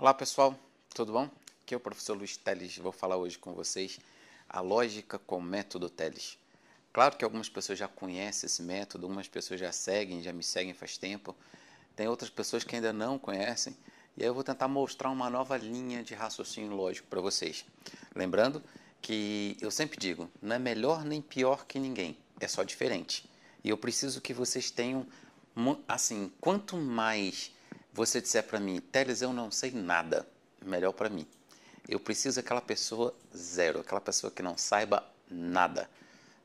Olá pessoal, tudo bom? Aqui é o professor Luiz Teles, vou falar hoje com vocês a lógica com o método Teles. Claro que algumas pessoas já conhecem esse método, algumas pessoas já seguem, já me seguem faz tempo, tem outras pessoas que ainda não conhecem, e aí eu vou tentar mostrar uma nova linha de raciocínio lógico para vocês. Lembrando que eu sempre digo, não é melhor nem pior que ninguém, é só diferente. E eu preciso que vocês tenham, assim, quanto mais você disser para mim, Teles, eu não sei nada, melhor para mim. Eu preciso daquela pessoa zero, aquela pessoa que não saiba nada,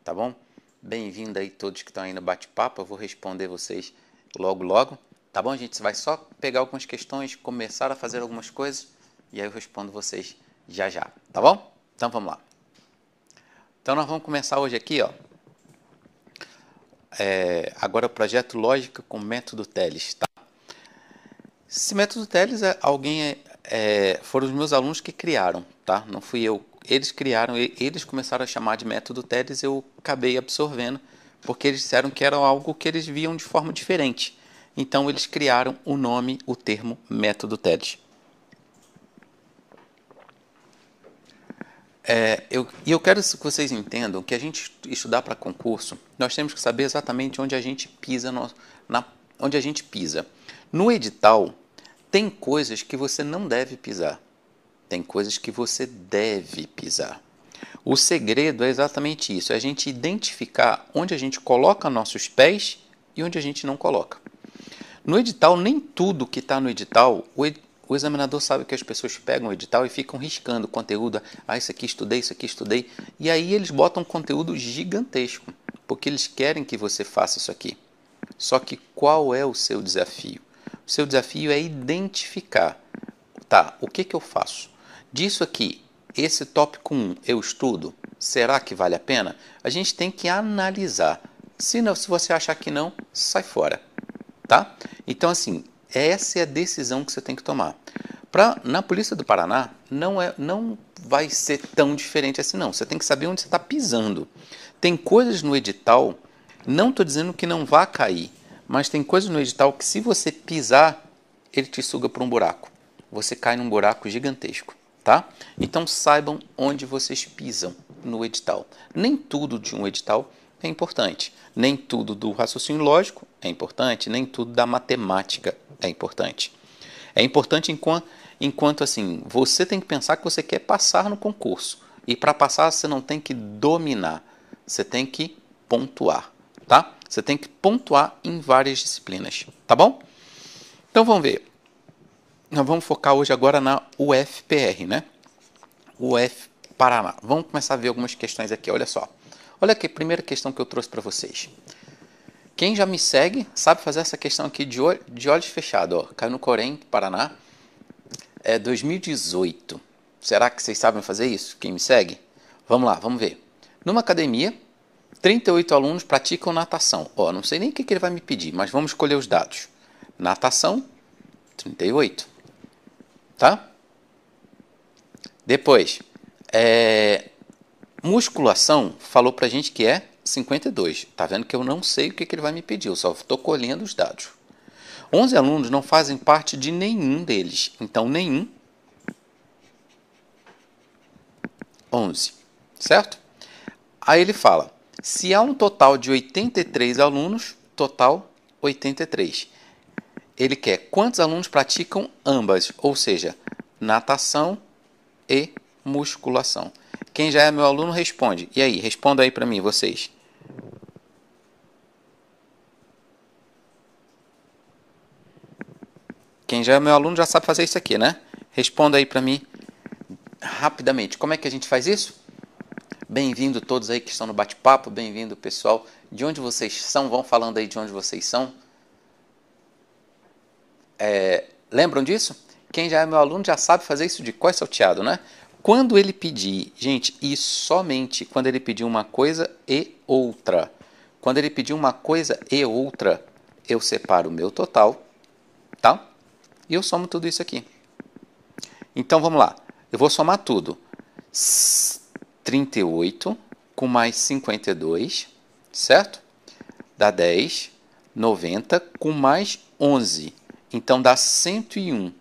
tá bom? Bem-vindo aí todos que estão aí no bate-papo, eu vou responder vocês logo logo, tá bom, gente? Você vai só pegar algumas questões, começar a fazer algumas coisas e aí eu respondo vocês já já, tá bom? Então vamos lá. Então nós vamos começar hoje aqui, ó. É, agora o projeto Lógica com Método Teles, tá? Esse método Teles é alguém é, é, foram os meus alunos que criaram, tá? Não fui eu. Eles criaram, eles começaram a chamar de método Teles, eu acabei absorvendo, porque eles disseram que era algo que eles viam de forma diferente. Então eles criaram o nome, o termo método Teles. É, eu, e eu quero que vocês entendam que a gente estudar para concurso, nós temos que saber exatamente onde a gente pisa, no, na, onde a gente pisa. No edital, tem coisas que você não deve pisar, tem coisas que você deve pisar. O segredo é exatamente isso: é a gente identificar onde a gente coloca nossos pés e onde a gente não coloca. No edital, nem tudo que está no edital, o, ed o, examinador sabe que as pessoas pegam o edital e ficam riscando conteúdo. Ah, isso aqui estudei, isso aqui estudei. E aí eles botam conteúdo gigantesco, porque eles querem que você faça isso aqui. Só que qual é o seu desafio? seu desafio é identificar, tá, o que, que eu faço? Disso aqui, esse tópico 1 eu estudo, será que vale a pena? A gente tem que analisar. Se, não, se você achar que não, sai fora, tá? Então, assim, essa é a decisão que você tem que tomar. Pra, na Polícia do Paraná, não, é, não vai ser tão diferente assim, não. Você tem que saber onde você está pisando. Tem coisas no edital, não estou dizendo que não vá cair, mas tem coisas no edital que se você pisar, ele te suga para um buraco. Você cai num buraco gigantesco, tá? Então saibam onde vocês pisam no edital. Nem tudo de um edital é importante. Nem tudo do raciocínio lógico é importante, nem tudo da matemática é importante. É importante enquanto, enquanto assim, você tem que pensar que você quer passar no concurso. E para passar, você não tem que dominar, você tem que pontuar, tá? Você tem que pontuar em várias disciplinas, tá bom? Então vamos ver. Nós vamos focar hoje agora na UFPR, né? UF Paraná. Vamos começar a ver algumas questões aqui, olha só. Olha aqui, primeira questão que eu trouxe para vocês. Quem já me segue sabe fazer essa questão aqui de, olho, de olhos fechados, ó. Caiu no Corém, Paraná. É 2018. Será que vocês sabem fazer isso? Quem me segue? Vamos lá, vamos ver. Numa academia, 38 alunos praticam natação. Ó, não sei nem o que, que ele vai me pedir, mas vamos escolher os dados. Natação, 38. Tá? Depois, é, musculação falou pra gente que é 52. Tá vendo que eu não sei o que, que ele vai me pedir, eu só estou colhendo os dados. 11 alunos não fazem parte de nenhum deles, então nenhum. 11, certo? Aí ele fala: se há um total de 83 alunos, total 83. Ele quer quantos alunos praticam ambas, ou seja, natação e musculação. Quem já é meu aluno responde. E aí, responda aí para mim, vocês. Quem já é meu aluno já sabe fazer isso aqui, né? Responda aí para mim rapidamente. Como é que a gente faz isso? Bem-vindo todos aí que estão no bate-papo, bem-vindo pessoal. De onde vocês são? Vão falando aí de onde vocês são. É, lembram disso? Quem já é meu aluno já sabe fazer isso de cor salteado, né? Quando ele pedir, gente, e somente quando ele pedir uma coisa e outra. Quando ele pedir uma coisa e outra, eu separo o meu total, tá? E eu somo tudo isso aqui. Então vamos lá. Eu vou somar tudo. 38 com mais 52, certo? Dá 10, 90 com mais 11. Então dá 101.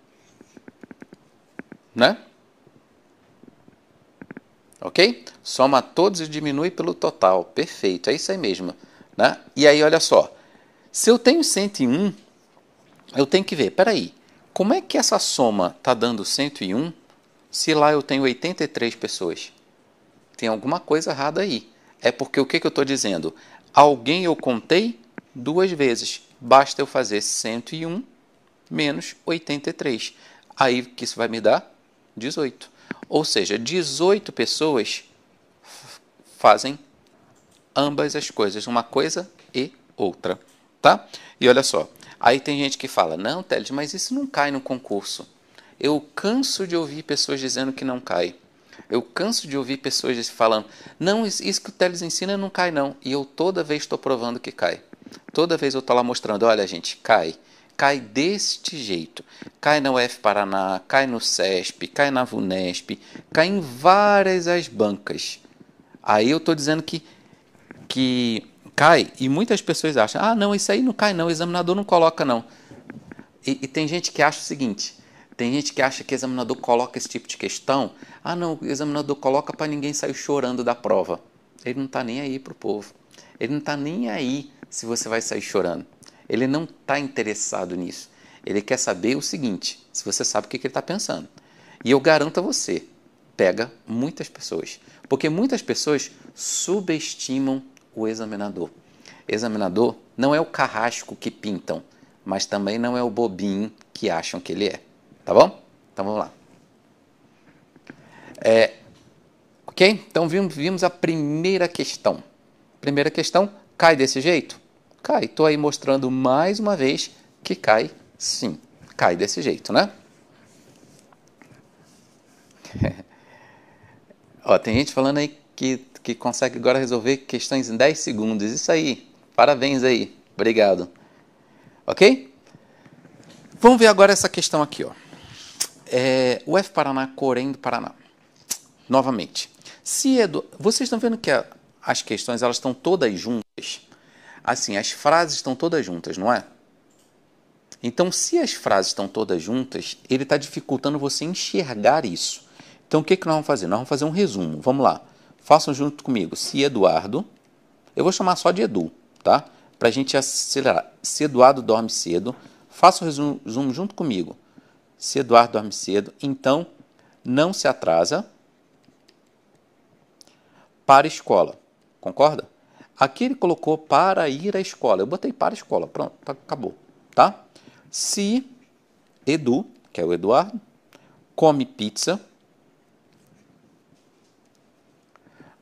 Né? Ok? Soma todos e diminui pelo total. Perfeito, é isso aí mesmo. Né? E aí, olha só. Se eu tenho 101, eu tenho que ver, peraí, como é que essa soma tá dando 101 se lá eu tenho 83 pessoas? tem alguma coisa errada aí. É porque o que, que eu estou dizendo? Alguém eu contei duas vezes. Basta eu fazer 101 menos 83. Aí que isso vai me dar 18. Ou seja, 18 pessoas fazem ambas as coisas, uma coisa e outra, tá? E olha só, aí tem gente que fala: "Não, Teles, mas isso não cai no concurso". Eu canso de ouvir pessoas dizendo que não cai. Eu canso de ouvir pessoas falando: não, isso que o Teles ensina não cai, não. E eu toda vez estou provando que cai. Toda vez eu estou lá mostrando: olha, gente, cai. Cai deste jeito. Cai na UF Paraná, cai no SESP, cai na VUNESP, cai em várias as bancas. Aí eu estou dizendo que, que cai e muitas pessoas acham: ah, não, isso aí não cai, não. O examinador não coloca, não. E, e tem gente que acha o seguinte: tem gente que acha que o examinador coloca esse tipo de questão. Ah, não, o examinador coloca para ninguém sair chorando da prova. Ele não está nem aí para o povo. Ele não está nem aí se você vai sair chorando. Ele não está interessado nisso. Ele quer saber o seguinte: se você sabe o que, que ele está pensando. E eu garanto a você, pega muitas pessoas. Porque muitas pessoas subestimam o examinador. Examinador não é o carrasco que pintam, mas também não é o bobinho que acham que ele é. Tá bom? Então vamos lá. É, ok? Então vimos, vimos a primeira questão. Primeira questão, cai desse jeito? Cai. Estou aí mostrando mais uma vez que cai sim. Cai desse jeito, né? Ó, tem gente falando aí que, que consegue agora resolver questões em 10 segundos. Isso aí. Parabéns aí. Obrigado. Ok? Vamos ver agora essa questão aqui, ó. É, o F Paraná, Corém do Paraná. Novamente. Se edu... É vocês estão vendo que a, as questões elas estão todas juntas? Assim, as frases estão todas juntas, não é? Então, se as frases estão todas juntas, ele está dificultando você enxergar isso. Então, o que, que nós vamos fazer? Nós vamos fazer um resumo. Vamos lá. Façam junto comigo. Se Eduardo. Eu vou chamar só de Edu, tá? Para a gente acelerar. Se Eduardo dorme cedo, faça o resumo junto comigo. Se Eduardo dorme cedo, então não se atrasa para a escola. Concorda? Aqui ele colocou para ir à escola. Eu botei para a escola. Pronto, tá, acabou. Tá? Se Edu, que é o Eduardo, come pizza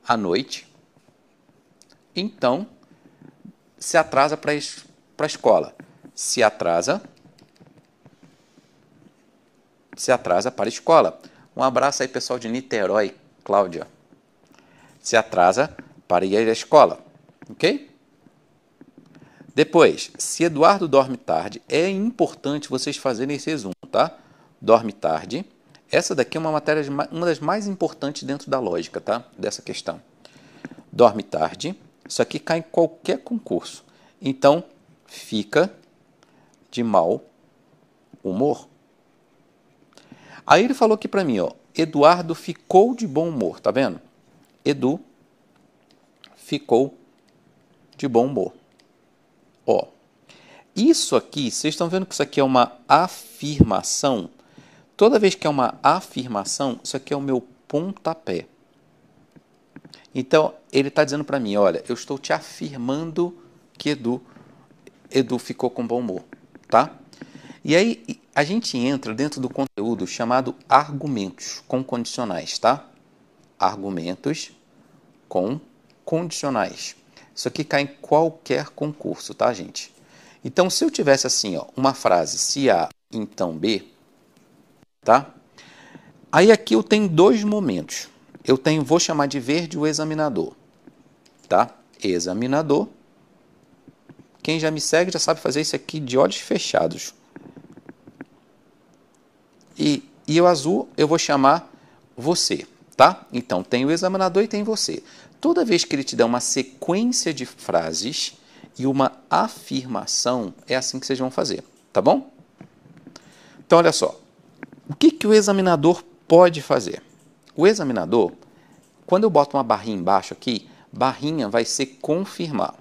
à noite, então se atrasa para a escola. Se atrasa se atrasa para a escola. Um abraço aí, pessoal de Niterói, Cláudia. Se atrasa para ir à escola, ok? Depois, se Eduardo dorme tarde, é importante vocês fazerem esse resumo, tá? Dorme tarde. Essa daqui é uma matéria, uma das mais importantes dentro da lógica, tá? Dessa questão. Dorme tarde. Isso aqui cai em qualquer concurso. Então, fica de mau humor. Aí ele falou aqui para mim, ó, Eduardo ficou de bom humor, tá vendo? Edu ficou de bom humor. Ó, isso aqui, vocês estão vendo que isso aqui é uma afirmação? Toda vez que é uma afirmação, isso aqui é o meu pontapé. Então, ele está dizendo para mim, olha, eu estou te afirmando que Edu, Edu ficou com bom humor, tá? E aí, a gente entra dentro do conteúdo chamado argumentos com condicionais, tá? Argumentos com condicionais. Isso aqui cai em qualquer concurso, tá, gente? Então, se eu tivesse assim, ó, uma frase, se A, então B, tá? Aí aqui eu tenho dois momentos. Eu tenho, vou chamar de verde o examinador, tá? Examinador. Quem já me segue já sabe fazer isso aqui de olhos fechados e, e o azul eu vou chamar você, tá? Então tem o examinador e tem você. Toda vez que ele te dá uma sequência de frases e uma afirmação, é assim que vocês vão fazer, tá bom? Então olha só, o que, que o examinador pode fazer? O examinador, quando eu boto uma barrinha embaixo aqui, barrinha vai ser confirmar,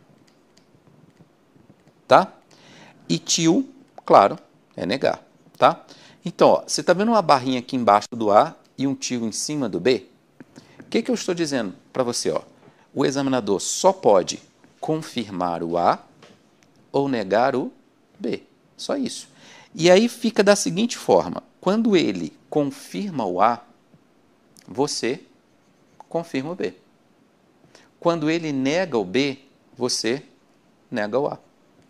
tá? E tio, claro, é negar, tá? Então, você está vendo uma barrinha aqui embaixo do A e um tiro em cima do B? O que, que eu estou dizendo para você? Ó? O examinador só pode confirmar o A ou negar o B. Só isso. E aí fica da seguinte forma: quando ele confirma o A, você confirma o B. Quando ele nega o B, você nega o A.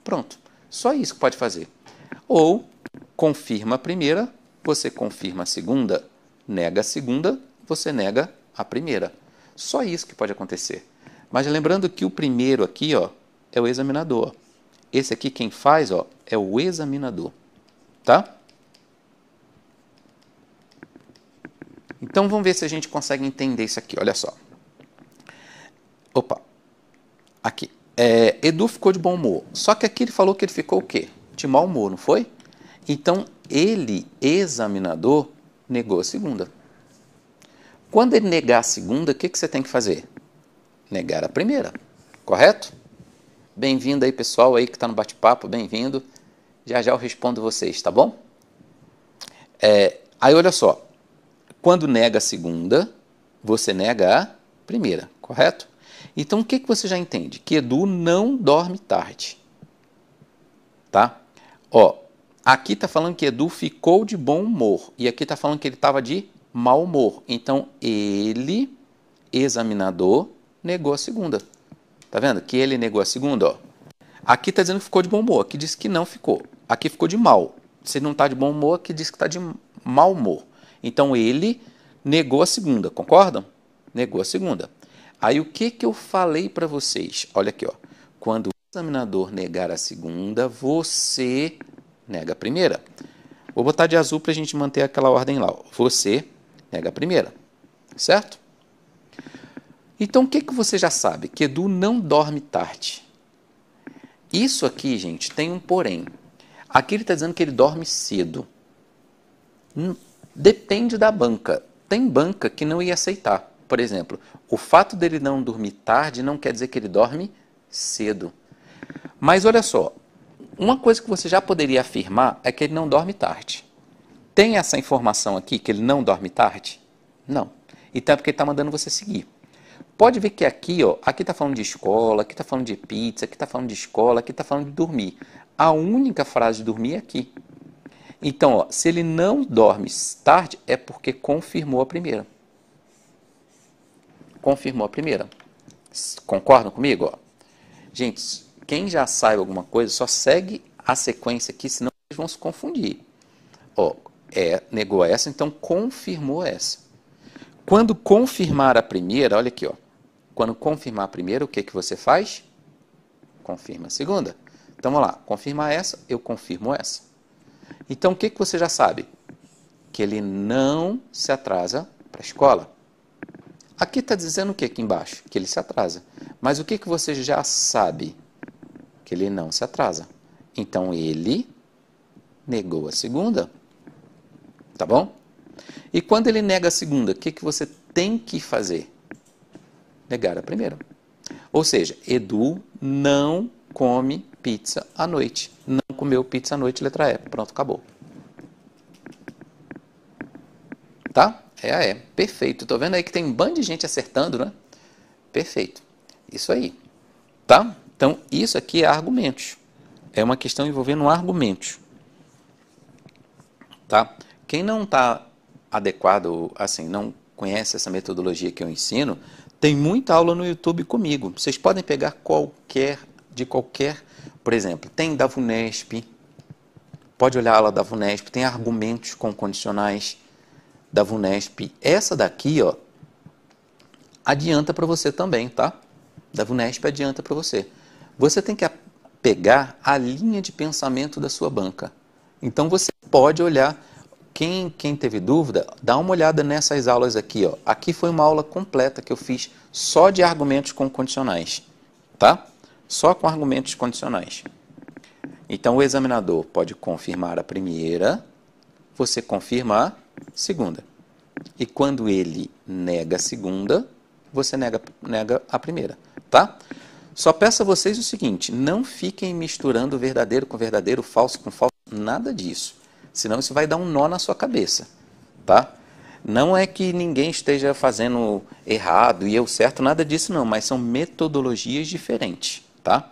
Pronto. Só isso que pode fazer. Ou confirma a primeira, você confirma a segunda, nega a segunda, você nega a primeira. Só isso que pode acontecer. Mas lembrando que o primeiro aqui ó, é o examinador. Esse aqui quem faz ó, é o examinador. Tá? Então vamos ver se a gente consegue entender isso aqui. Olha só. Opa. Aqui. É, Edu ficou de bom humor. Só que aqui ele falou que ele ficou o quê? De mau humor, não foi? Então, ele, examinador, negou a segunda. Quando ele negar a segunda, o que, que você tem que fazer? Negar a primeira, correto? Bem-vindo aí, pessoal aí que está no bate-papo, bem-vindo. Já já eu respondo vocês, tá bom? É, aí, olha só. Quando nega a segunda, você nega a primeira, correto? Então, o que, que você já entende? Que Edu não dorme tarde, tá? Ó, Aqui está falando que Edu ficou de bom humor e aqui está falando que ele estava de mau humor. Então, ele, examinador, negou a segunda. Tá vendo? Que ele negou a segunda, ó. Aqui está dizendo que ficou de bom humor, aqui diz que não ficou. Aqui ficou de mal. Se não está de bom humor, aqui diz que está de mau humor. Então, ele negou a segunda, concordam? Negou a segunda. Aí, o que, que eu falei para vocês? Olha aqui, ó. Quando o examinador negar a segunda, você nega a primeira. Vou botar de azul para a gente manter aquela ordem lá. Você nega a primeira, certo? Então o que, que você já sabe? Que Edu não dorme tarde. Isso aqui, gente, tem um porém. Aqui ele está dizendo que ele dorme cedo. Hum, depende da banca. Tem banca que não ia aceitar. Por exemplo, o fato dele não dormir tarde não quer dizer que ele dorme cedo. Mas olha só, uma coisa que você já poderia afirmar é que ele não dorme tarde. Tem essa informação aqui que ele não dorme tarde? Não. Então é porque ele está mandando você seguir. Pode ver que aqui, ó, aqui está falando de escola, aqui está falando de pizza, aqui está falando de escola, aqui está falando de dormir. A única frase de dormir é aqui. Então, ó, se ele não dorme tarde, é porque confirmou a primeira. Confirmou a primeira. Concordam comigo? Ó? Gente, quem já sabe alguma coisa, só segue a sequência aqui, senão eles vão se confundir. Ó, é, negou essa, então confirmou essa. Quando confirmar a primeira, olha aqui, ó. Quando confirmar a primeira, o que, que você faz? Confirma a segunda. Então vamos lá, confirmar essa, eu confirmo essa. Então o que, que você já sabe? Que ele não se atrasa para a escola. Aqui está dizendo o que aqui embaixo? Que ele se atrasa. Mas o que, que você já sabe? que ele não se atrasa. Então ele negou a segunda. Tá bom? E quando ele nega a segunda, o que, que você tem que fazer? Negar a primeira. Ou seja, Edu não come pizza à noite. Não comeu pizza à noite, letra E. Pronto, acabou. Tá? É a é. E. Perfeito. Tô vendo aí que tem um bando de gente acertando, né? Perfeito. Isso aí. Tá? Então, isso aqui é argumentos. É uma questão envolvendo argumentos. Tá? Quem não está adequado, assim, não conhece essa metodologia que eu ensino, tem muita aula no YouTube comigo. Vocês podem pegar qualquer, de qualquer, por exemplo, tem da VUNESP, pode olhar a aula da VUNESP, tem argumentos com condicionais da VUNESP. Essa daqui, ó, adianta para você também, tá? Da VUNESP adianta para você você tem que pegar a linha de pensamento da sua banca. Então você pode olhar, quem, quem teve dúvida, dá uma olhada nessas aulas aqui. Ó. Aqui foi uma aula completa que eu fiz só de argumentos com condicionais. Tá? Só com argumentos condicionais. Então o examinador pode confirmar a primeira, você confirma a segunda. E quando ele nega a segunda, você nega, nega a primeira, tá? Só peço a vocês o seguinte: não fiquem misturando verdadeiro com verdadeiro, falso com falso, nada disso. Senão isso vai dar um nó na sua cabeça, tá? Não é que ninguém esteja fazendo errado e eu certo, nada disso não, mas são metodologias diferentes, tá?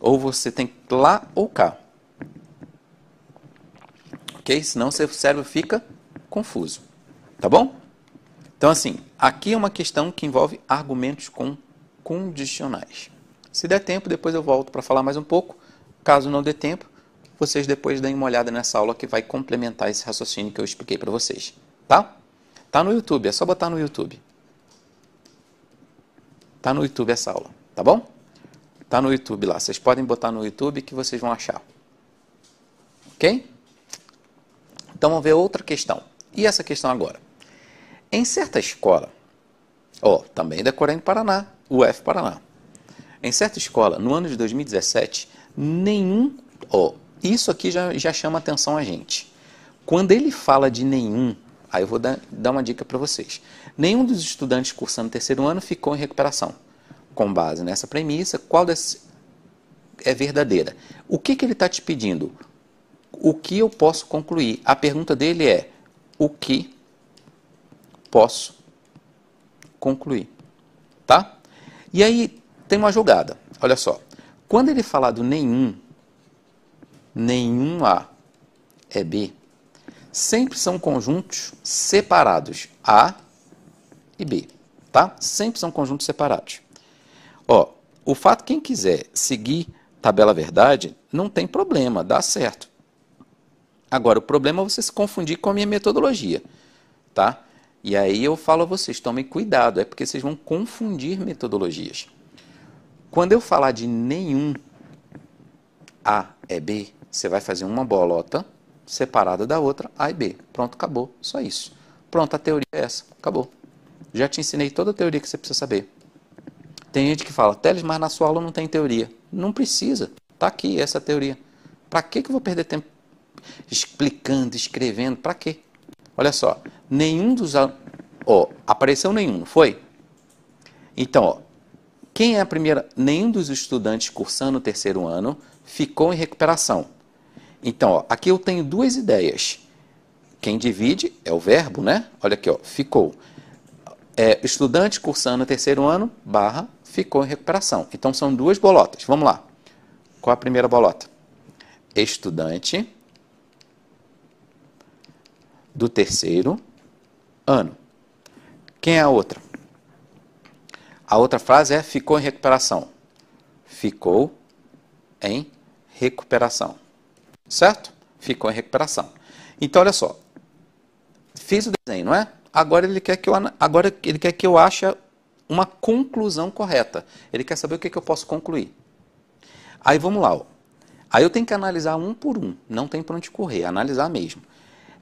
Ou você tem lá ou cá. Ok? Senão seu cérebro fica confuso, tá bom? Então, assim, aqui é uma questão que envolve argumentos com condicionais. Se der tempo, depois eu volto para falar mais um pouco. Caso não dê tempo, vocês depois deem uma olhada nessa aula que vai complementar esse raciocínio que eu expliquei para vocês, tá? Tá no YouTube, é só botar no YouTube. Tá no YouTube essa aula, tá bom? Tá no YouTube lá, vocês podem botar no YouTube que vocês vão achar. OK? Então vamos ver outra questão. E essa questão agora? Em certa escola, ó, oh, também da Corém do Paraná, UF Paraná. Em certa escola, no ano de 2017, nenhum. Ó, oh, isso aqui já, já chama atenção a gente. Quando ele fala de nenhum, aí eu vou dar, dar uma dica para vocês. Nenhum dos estudantes cursando terceiro ano ficou em recuperação. Com base nessa premissa, qual das é verdadeira? O que, que ele está te pedindo? O que eu posso concluir? A pergunta dele é: o que posso concluir? Tá? E aí tem uma jogada. Olha só. Quando ele falar do nenhum, nenhum A é B, sempre são conjuntos separados, A e B, tá? Sempre são conjuntos separados. Ó, o fato quem quiser seguir tabela verdade, não tem problema, dá certo. Agora o problema é você se confundir com a minha metodologia, tá? E aí eu falo a vocês, tomem cuidado, é porque vocês vão confundir metodologias. Quando eu falar de nenhum A é B, você vai fazer uma bolota separada da outra, A e B. Pronto, acabou. Só isso. Pronto, a teoria é essa. Acabou. Já te ensinei toda a teoria que você precisa saber. Tem gente que fala, Teles, mas na sua aula não tem teoria. Não precisa. Está aqui essa teoria. Para que, que eu vou perder tempo explicando, escrevendo? Para quê? Olha só, nenhum dos Ó, apareceu nenhum, não foi? Então, ó, quem é a primeira. Nenhum dos estudantes cursando o terceiro ano ficou em recuperação. Então, ó, aqui eu tenho duas ideias. Quem divide é o verbo, né? Olha aqui, ó, ficou. É, estudante cursando o terceiro ano, barra, ficou em recuperação. Então, são duas bolotas. Vamos lá. Qual a primeira bolota? Estudante do terceiro ano. Quem é a outra? A outra frase é ficou em recuperação. Ficou em recuperação. Certo? Ficou em recuperação. Então olha só. Fiz o desenho, não é? Agora ele quer que eu agora ele quer que eu ache uma conclusão correta. Ele quer saber o que, é que eu posso concluir. Aí vamos lá. Ó. Aí eu tenho que analisar um por um. Não tem para onde correr, é analisar mesmo.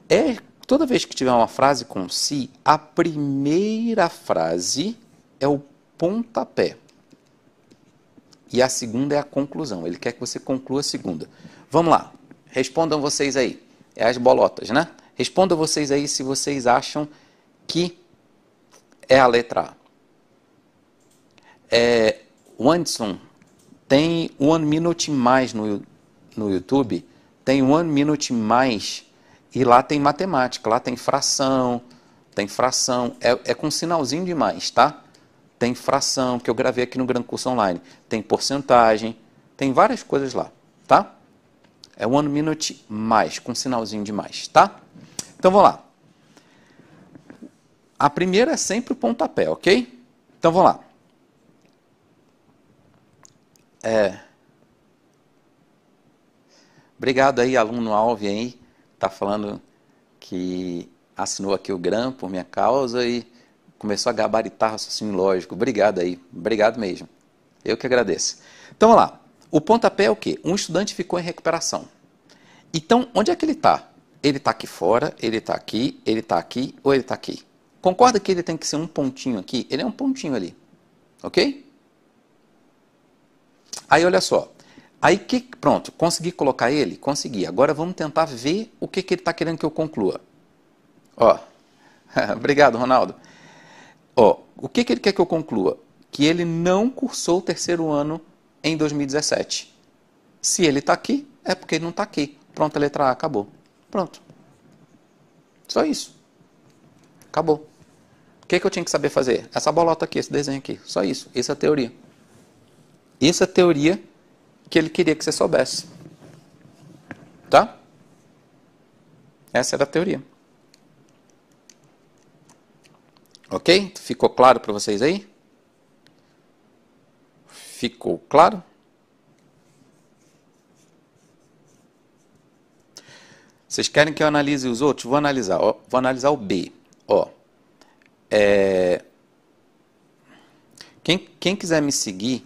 É Toda vez que tiver uma frase com si, a primeira frase é o pontapé. E a segunda é a conclusão. Ele quer que você conclua a segunda. Vamos lá. Respondam vocês aí. É as bolotas, né? Respondam vocês aí se vocês acham que é a letra A. É, Anderson, tem One Minute Mais no, no YouTube? Tem One Minute Mais e lá tem matemática, lá tem fração, tem fração. É, é com um sinalzinho demais, tá? Tem fração, que eu gravei aqui no Gran Curso Online. Tem porcentagem, tem várias coisas lá, tá? É one minute mais, com um sinalzinho demais tá? Então vamos lá. A primeira é sempre o pontapé, ok? Então vamos lá. É. Obrigado aí, aluno Alves aí, está falando que assinou aqui o GRAM por minha causa e começou a gabaritar raciocínio lógico. Obrigado aí, obrigado mesmo. Eu que agradeço. Então, lá. O pontapé é o quê? Um estudante ficou em recuperação. Então, onde é que ele está? Ele está aqui fora, ele está aqui, ele está aqui ou ele está aqui? Concorda que ele tem que ser um pontinho aqui? Ele é um pontinho ali. Ok? Aí, olha só. Aí que, pronto, consegui colocar ele? Consegui. Agora vamos tentar ver o que, que ele está querendo que eu conclua. Ó, obrigado, Ronaldo. Ó, o que, que ele quer que eu conclua? Que ele não cursou o terceiro ano em 2017. Se ele está aqui, é porque ele não está aqui. Pronto, a letra A acabou. Pronto. Só isso. Acabou. O que, que eu tinha que saber fazer? Essa bolota aqui, esse desenho aqui. Só isso. Essa é teoria. Essa é teoria que ele queria que você soubesse. Tá? Essa era a teoria. Ok? Ficou claro para vocês aí? Ficou claro? Vocês querem que eu analise os outros? Vou analisar. Ó, vou analisar o B. Ó, é... quem, quem quiser me seguir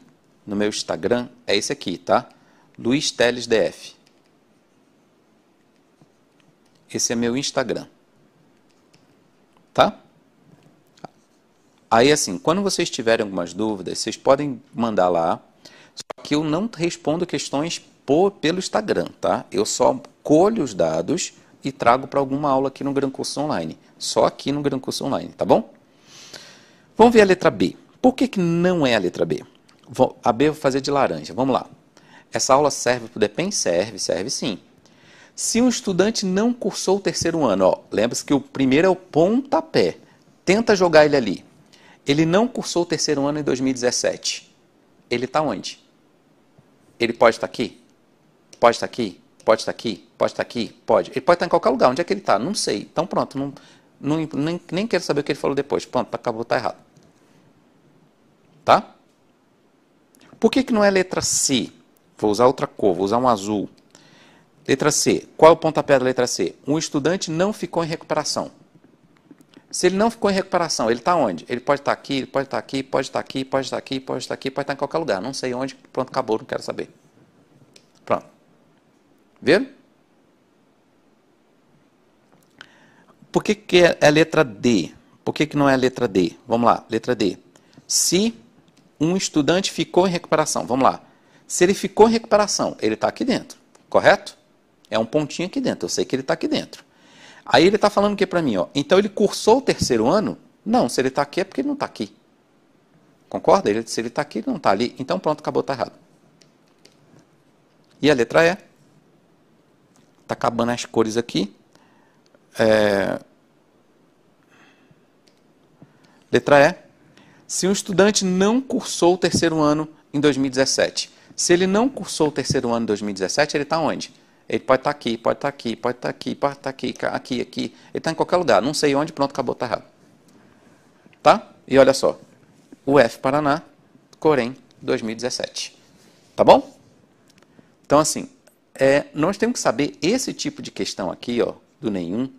no meu Instagram é esse aqui, tá? Luiz Teles DF. Esse é meu Instagram. Tá? Aí assim, quando vocês tiverem algumas dúvidas, vocês podem mandar lá. Só que eu não respondo questões por, pelo Instagram, tá? Eu só colho os dados e trago para alguma aula aqui no Gran Curso Online. Só aqui no Gran Curso Online, tá bom? Vamos ver a letra B. Por que, que não é a letra B? A B vou fazer de laranja. Vamos lá. Essa aula serve para o DEPEN? Serve, serve sim. Se um estudante não cursou o terceiro ano, lembra-se que o primeiro é o pontapé. Tenta jogar ele ali. Ele não cursou o terceiro ano em 2017. Ele está onde? Ele pode estar tá aqui? Pode estar tá aqui? Pode estar tá aqui? Pode estar tá aqui? Pode. Ele pode estar tá em qualquer lugar. Onde é que ele está? Não sei. Então pronto. Não, não, nem, nem quero saber o que ele falou depois. Pronto, acabou, está errado. Tá? Por que, que não é letra C? Vou usar outra cor, vou usar um azul. Letra C. Qual é o pontapé da letra C? Um estudante não ficou em recuperação. Se ele não ficou em recuperação, ele está onde? Ele pode estar tá aqui, pode estar tá aqui, pode estar tá aqui, pode estar aqui, pode estar aqui, pode estar em qualquer lugar. Não sei onde, pronto, acabou, não quero saber. Pronto. Viram? Por que, que é letra D? Por que, que não é letra D? Vamos lá, letra D. Se um estudante ficou em recuperação. Vamos lá. Se ele ficou em recuperação, ele está aqui dentro, correto? É um pontinho aqui dentro, eu sei que ele está aqui dentro. Aí ele está falando o que para mim? Ó, então ele cursou o terceiro ano? Não, se ele está aqui é porque ele não está aqui. Concorda? Ele, se ele está aqui, ele não está ali. Então pronto, acabou, está errado. E a letra E? Está acabando as cores aqui. É... Letra E se um estudante não cursou o terceiro ano em 2017. Se ele não cursou o terceiro ano em 2017, ele está onde? Ele pode estar tá aqui, pode estar tá aqui, pode estar tá aqui, pode estar tá aqui, aqui, aqui. Ele está em qualquer lugar. Não sei onde, pronto, acabou, está errado. Tá? E olha só. UF Paraná, Corém, 2017. Tá bom? Então, assim, é, nós temos que saber esse tipo de questão aqui, ó, do nenhum.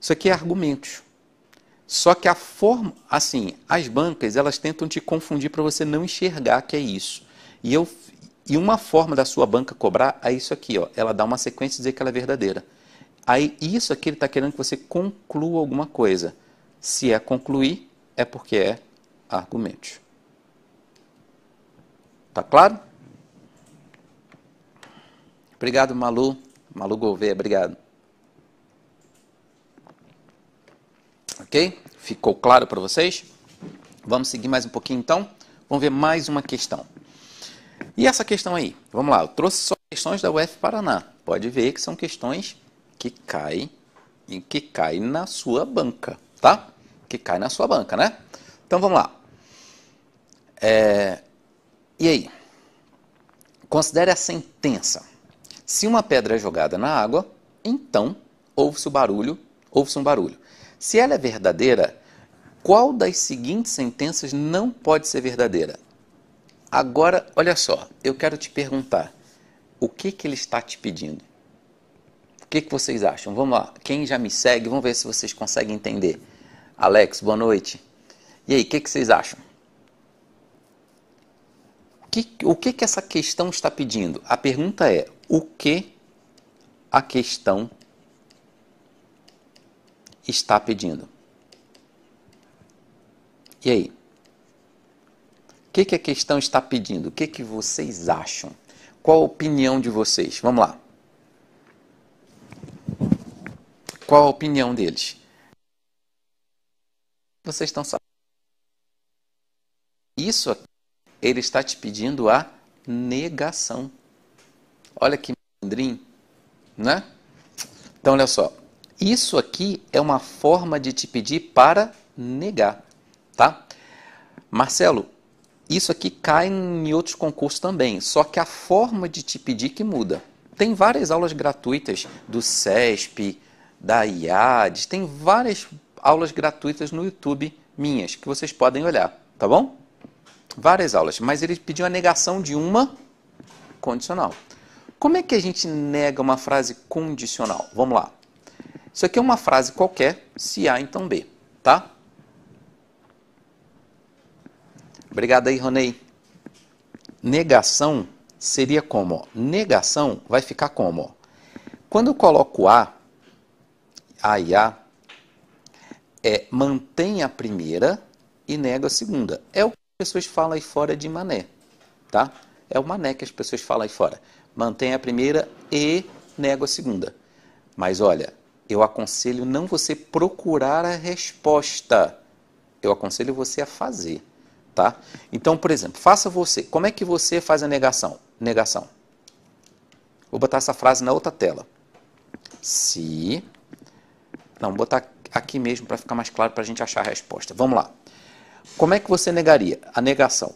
Isso aqui é argumentos. Só que a forma, assim, as bancas, elas tentam te confundir para você não enxergar que é isso. E eu e uma forma da sua banca cobrar é isso aqui, ó. Ela dá uma sequência e dizer que ela é verdadeira. Aí isso aqui ele está querendo que você conclua alguma coisa. Se é concluir, é porque é argumento. Tá claro? Obrigado, Malu. Malu Gouveia, obrigado. Ok? Ficou claro para vocês? Vamos seguir mais um pouquinho então? Vamos ver mais uma questão. E essa questão aí? Vamos lá, eu trouxe só questões da UF Paraná. Pode ver que são questões que caem e que caem na sua banca, tá? Que cai na sua banca, né? Então vamos lá. É... E aí? Considere a sentença. Se uma pedra é jogada na água, então ouve-se o barulho, ouve-se um barulho. Se ela é verdadeira, qual das seguintes sentenças não pode ser verdadeira? Agora, olha só, eu quero te perguntar, o que, que ele está te pedindo? O que, que vocês acham? Vamos lá, quem já me segue, vamos ver se vocês conseguem entender. Alex, boa noite. E aí, o que, que vocês acham? O, que, o que, que essa questão está pedindo? A pergunta é: o que a questão está pedindo. E aí? O que, que a questão está pedindo? O que, que vocês acham? Qual a opinião de vocês? Vamos lá. Qual a opinião deles? Vocês estão sabendo. Isso aqui, ele está te pedindo a negação. Olha que mandrim, né? Então, olha só. Isso aqui é uma forma de te pedir para negar, tá? Marcelo, isso aqui cai em outros concursos também, só que a forma de te pedir que muda. Tem várias aulas gratuitas do CESP, da IAD, tem várias aulas gratuitas no YouTube minhas que vocês podem olhar, tá bom? Várias aulas, mas ele pediu a negação de uma condicional. Como é que a gente nega uma frase condicional? Vamos lá. Isso aqui é uma frase qualquer, se A, então B, tá? Obrigado aí, Ronei. Negação seria como? negação vai ficar como? quando eu coloco A, A e A, é mantém a primeira e nega a segunda. É o que as pessoas falam aí fora de mané, tá? É o mané que as pessoas falam aí fora. Mantém a primeira e nega a segunda. Mas olha, eu aconselho não você procurar a resposta. Eu aconselho você a fazer, tá? Então, por exemplo, faça você. Como é que você faz a negação? Negação. Vou botar essa frase na outra tela. Se. Não, vou botar aqui mesmo para ficar mais claro para a gente achar a resposta. Vamos lá. Como é que você negaria? A negação.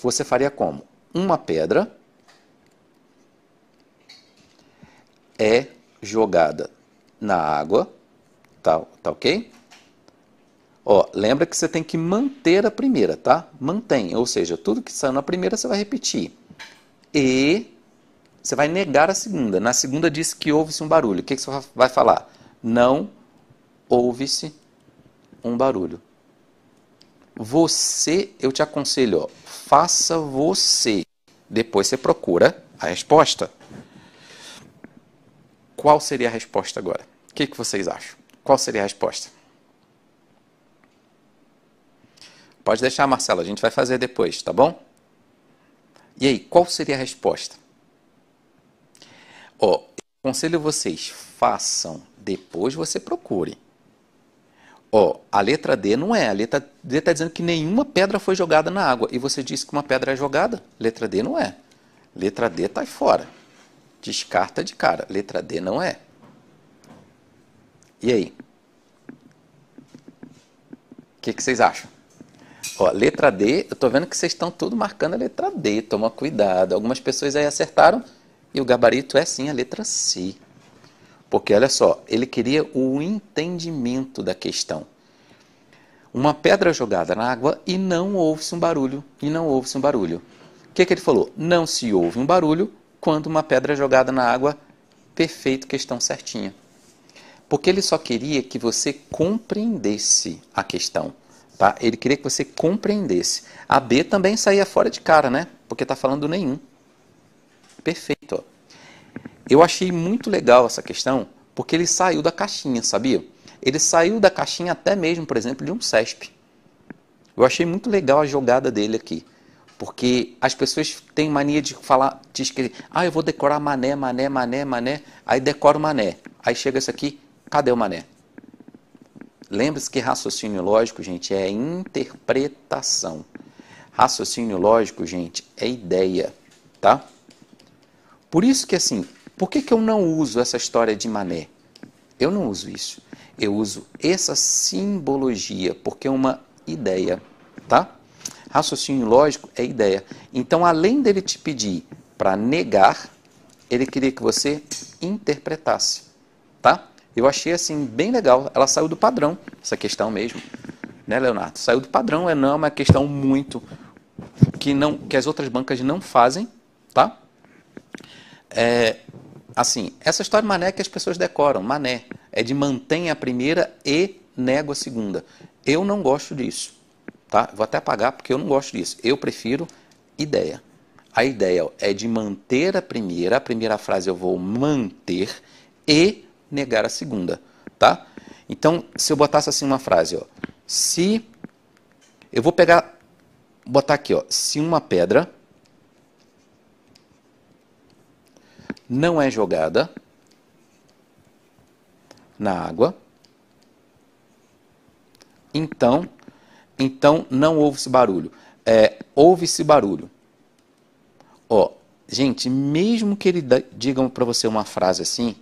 Você faria como? Uma pedra é jogada na água. Tá, tá ok? Ó, lembra que você tem que manter a primeira, tá? Mantém, ou seja, tudo que saiu na primeira você vai repetir. E você vai negar a segunda. Na segunda diz que houve-se um barulho. O que, que você vai falar? Não houve-se um barulho. Você, eu te aconselho, ó, faça você. Depois você procura a resposta. Qual seria a resposta agora? O que, que vocês acham? Qual seria a resposta? Pode deixar, Marcela, a gente vai fazer depois, tá bom? E aí, qual seria a resposta? Ó, oh, aconselho vocês, façam, depois você procure. Ó, a letra D não é, a letra D está dizendo que nenhuma pedra foi jogada na água, e você disse que uma pedra é jogada, letra D não é. Letra D está fora. Descarta de cara. Letra D não é. E aí? O que, que, vocês acham? Ó, letra D, eu estou vendo que vocês estão tudo marcando a letra D. Toma cuidado. Algumas pessoas aí acertaram e o gabarito é sim a letra C. Porque olha só, ele queria o entendimento da questão. Uma pedra jogada na água e não ouve-se um barulho, e não ouve-se um barulho. O que, que ele falou? Não se ouve um barulho quando uma pedra jogada na água, perfeito, questão certinha. Porque ele só queria que você compreendesse a questão. Tá? Ele queria que você compreendesse. A B também saía fora de cara, né? Porque está falando nenhum. Perfeito. Ó. Eu achei muito legal essa questão, porque ele saiu da caixinha, sabia? Ele saiu da caixinha até mesmo, por exemplo, de um CESP. Eu achei muito legal a jogada dele aqui. Porque as pessoas têm mania de falar, de escrever, ah, eu vou decorar mané, mané, mané, mané, aí decora o mané. Aí chega isso aqui, cadê o mané? Lembre-se que raciocínio lógico, gente, é interpretação. Raciocínio lógico, gente, é ideia, tá? Por isso que assim, por que, que eu não uso essa história de mané? Eu não uso isso. Eu uso essa simbologia porque é uma ideia, tá? Raciocínio lógico é ideia. Então, além dele te pedir para negar, ele queria que você interpretasse, tá? Eu achei assim bem legal. Ela saiu do padrão essa questão mesmo, né, Leonardo? Saiu do padrão, é não é uma questão muito que não que as outras bancas não fazem, tá? É, assim, essa história de mané que as pessoas decoram, mané é de mantém a primeira e nego a segunda. Eu não gosto disso tá? Vou até apagar porque eu não gosto disso. Eu prefiro ideia. A ideia é de manter a primeira, a primeira frase eu vou manter e negar a segunda, tá? Então, se eu botasse assim uma frase, ó, se eu vou pegar botar aqui, ó, se uma pedra não é jogada na água, então então não houve esse barulho. É, houve esse barulho. Ó, gente, mesmo que ele digam para você uma frase assim,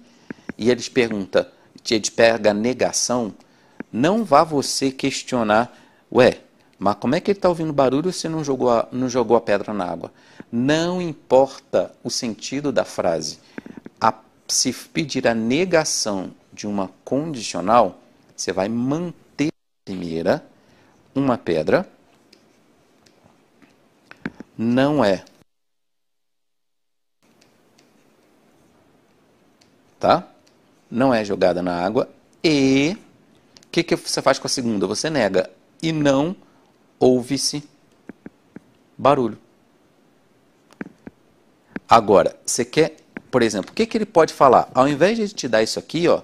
e eles perguntam, eles pegam negação, não vá você questionar, ué, mas como é que ele está ouvindo barulho se não jogou, a, não jogou a pedra na água? Não importa o sentido da frase. A, se pedir a negação de uma condicional, você vai manter a primeira uma pedra não é. Tá? Não é jogada na água. E o que, que você faz com a segunda? Você nega. E não ouve-se barulho. Agora, você quer, por exemplo, o que, que ele pode falar? Ao invés de te dar isso aqui, ó,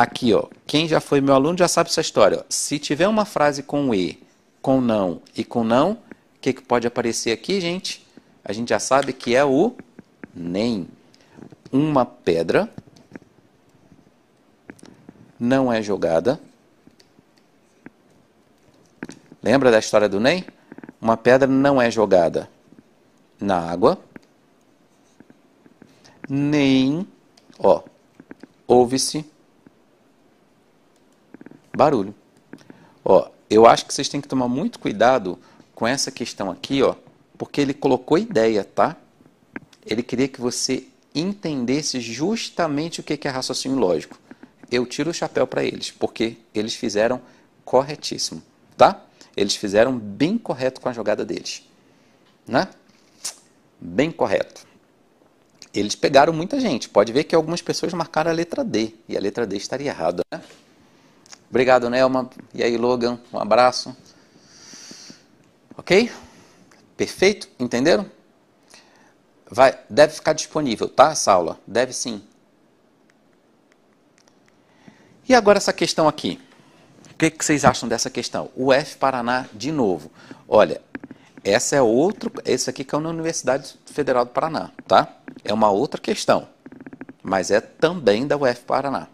Aqui, ó, quem já foi meu aluno já sabe essa história. Ó. Se tiver uma frase com e, com não e com não, o que, que pode aparecer aqui, gente? A gente já sabe que é o nem. Uma pedra não é jogada. Lembra da história do nem? Uma pedra não é jogada na água, nem, ó, ouve-se barulho. Ó, eu acho que vocês têm que tomar muito cuidado com essa questão aqui, ó, porque ele colocou ideia, tá? Ele queria que você entendesse justamente o que é raciocínio lógico. Eu tiro o chapéu para eles, porque eles fizeram corretíssimo, tá? Eles fizeram bem correto com a jogada deles, né? Bem correto. Eles pegaram muita gente. Pode ver que algumas pessoas marcaram a letra D, e a letra D estaria errada, né? Obrigado, Nelma. E aí, Logan, um abraço. Ok? Perfeito? Entenderam? Vai, deve ficar disponível, tá? Essa aula. Deve sim. E agora essa questão aqui. O que, é que vocês acham dessa questão? O F Paraná de novo. Olha, essa é outro. Esse aqui que é na Universidade Federal do Paraná, tá? É uma outra questão. Mas é também da UF Paraná.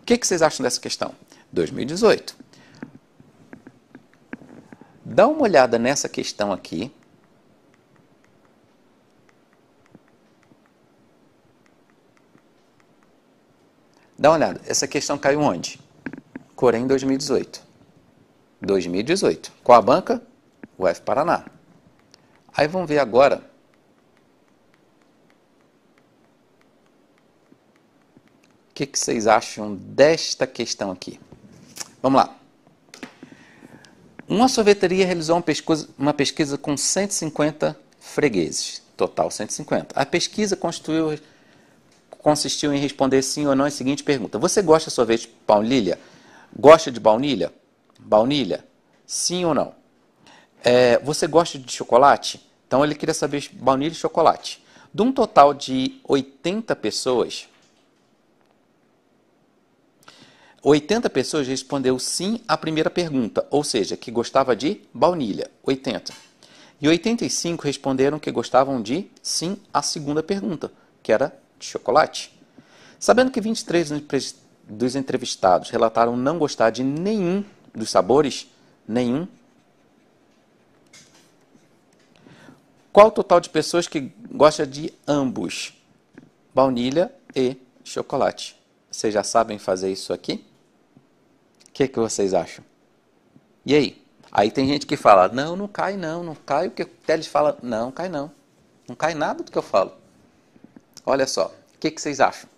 O que, é que vocês acham dessa questão? 2018. Dá uma olhada nessa questão aqui. Dá uma olhada, essa questão caiu onde? Corém 2018. 2018. Com a banca? UF Paraná. Aí vamos ver agora O que, que vocês acham desta questão aqui? Vamos lá. Uma sorveteria realizou uma pesquisa, uma pesquisa com 150 fregueses, total 150. A pesquisa consistiu em responder sim ou não a seguinte pergunta: Você gosta de sorvete de baunilha? Gosta de baunilha? Baunilha? Sim ou não? É, você gosta de chocolate? Então ele queria saber baunilha e chocolate. De um total de 80 pessoas, 80 pessoas respondeu sim à primeira pergunta, ou seja, que gostava de baunilha, 80. E 85 responderam que gostavam de sim à segunda pergunta, que era de chocolate. Sabendo que 23 dos entrevistados relataram não gostar de nenhum dos sabores, nenhum. Qual o total de pessoas que gosta de ambos? Baunilha e chocolate. Vocês já sabem fazer isso aqui? que, que vocês acham? E aí? Aí tem gente que fala, não, não cai não, não cai. O que o Teles fala, não, cai não. Não cai nada do que eu falo. Olha só, o que, que vocês acham?